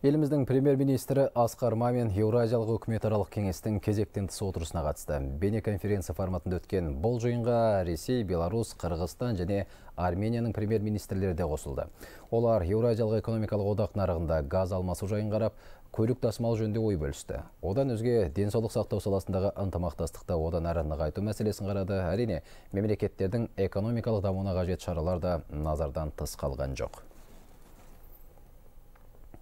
Еліміздің премьер-министрі Асқар Мамин Еуразиялық аралық кеңестің кезектен тыс отырысына қатысты. конференция форматында өткен бұл жиынға Ресей, Беларусь, Қырғызстан және Арменияның премьер-министрлері де қосылды. Олар Еуразиялық экономикалық одақ нарығында газ алмасу жайын қарап, көлік тасымал жөнінде ой бөлісті. Одан өзге денсаулық сақтау саласындағы ынтымақтастықты одан әрі нығайту мәселесін қарады. Әрине, мемлекеттердің экономикалық дамуына қажет шаралар да назардан тыс қалған жоқ.